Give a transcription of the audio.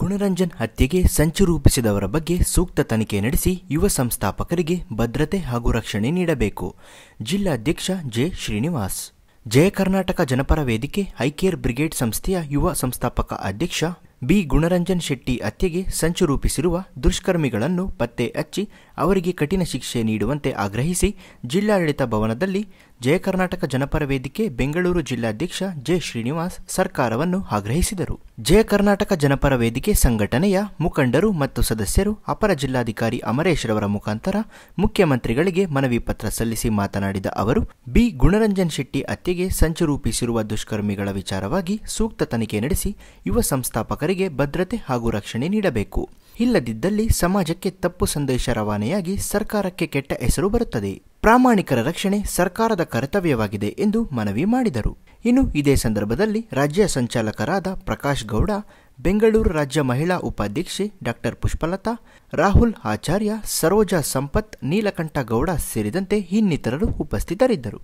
ಗುಣರಂಜನ್ ಹತ್ಯೆಗೆ ಸಂಚು ರೂಪಿಸಿದವರ ಬಗ್ಗೆ ಸೂಕ್ತ ತನಿಖೆ ನಡೆಸಿ ಯುವ ಸಂಸ್ಥಾಪಕರಿಗೆ ಭದ್ರತೆ ಹಾಗೂ ರಕ್ಷಣೆ ನೀಡಬೇಕು ಜಿಲ್ಲಾಧ್ಯಕ್ಷ ಜೆ ಶ್ರೀನಿವಾಸ್ ಜಯ ಕರ್ನಾಟಕ ಜನಪರ ವೇದಿಕೆ ಹೈಕೇರ್ ಬ್ರಿಗೇಡ್ ಸಂಸ್ಥೆಯ ಯುವ ಸಂಸ್ಥಾಪಕ ಅಧ್ಯಕ್ಷ ಬಿ ಗುಣರಂಜನ್ ಶೆಟ್ಟಿ ಹತ್ಯೆಗೆ ಸಂಚು ರೂಪಿಸಿರುವ ದುಷ್ಕರ್ಮಿಗಳನ್ನು ಪತ್ತೆ ಹಚ್ಚಿ ಅವರಿಗೆ ಕಠಿಣ ಶಿಕ್ಷೆ ನೀಡುವಂತೆ ಆಗ್ರಹಿಸಿ ಜಿಲ್ಲಾಡಳಿತ ಭವನದಲ್ಲಿ ಜಯ ಕರ್ನಾಟಕ ಜನಪರ ವೇದಿಕೆ ಬೆಂಗಳೂರು ಜಿಲ್ಲಾಧ್ಯಕ್ಷ ಜೆ ಶ್ರೀನಿವಾಸ್ ಸರ್ಕಾರವನ್ನು ಆಗ್ರಹಿಸಿದರು ಜಯ ಕರ್ನಾಟಕ ಜನಪರ ವೇದಿಕೆ ಸಂಘಟನೆಯ ಮುಖಂಡರು ಮತ್ತು ಸದಸ್ಯರು ಅಪರ ಜಿಲ್ಲಾಧಿಕಾರಿ ಅಮರೇಶ್ ರವರ ಮುಖಾಂತರ ಮುಖ್ಯಮಂತ್ರಿಗಳಿಗೆ ಮನವಿ ಪತ್ರ ಸಲ್ಲಿಸಿ ಮಾತನಾಡಿದ ಅವರು ಬಿ ಗುಣರಂಜನ್ ಶೆಟ್ಟಿ ಹತ್ಯೆಗೆ ಸಂಚು ರೂಪಿಸಿರುವ ದುಷ್ಕರ್ಮಿಗಳ ವಿಚಾರವಾಗಿ ಸೂಕ್ತ ತನಿಖೆ ನಡೆಸಿ ಯುವ ಸಂಸ್ಥಾಪಕ ಯುವಕರಿಗೆ ಭದ್ರತೆ ಹಾಗೂ ರಕ್ಷಣೆ ನೀಡಬೇಕು ಇಲ್ಲದಿದ್ದಲ್ಲಿ ಸಮಾಜಕ್ಕೆ ತಪ್ಪು ಸಂದೇಶ ರವಾನೆಯಾಗಿ ಸರ್ಕಾರಕ್ಕೆ ಕೆಟ್ಟ ಹೆಸರು ಬರುತ್ತದೆ ಪ್ರಾಮಾಣಿಕರ ರಕ್ಷಣೆ ಸರ್ಕಾರದ ಕರ್ತವ್ಯವಾಗಿದೆ ಎಂದು ಮನವಿ ಮಾಡಿದರು ಇನ್ನು ಇದೇ ಸಂದರ್ಭದಲ್ಲಿ ರಾಜ್ಯ ಸಂಚಾಲಕರಾದ ಪ್ರಕಾಶ್ ಗೌಡ ಬೆಂಗಳೂರು ರಾಜ್ಯ ಮಹಿಳಾ ಉಪಾಧ್ಯಕ್ಷೆ ಡಾಕ್ಟರ್ ಪುಷ್ಪಲತಾ ರಾಹುಲ್ ಆಚಾರ್ಯ ಸರೋಜಾ ಸಂಪತ್ ನೀಲಕಂಠ ಗೌಡ ಸೇರಿದಂತೆ ಇನ್ನಿತರರು ಉಪಸ್ಥಿತರಿದ್ದರು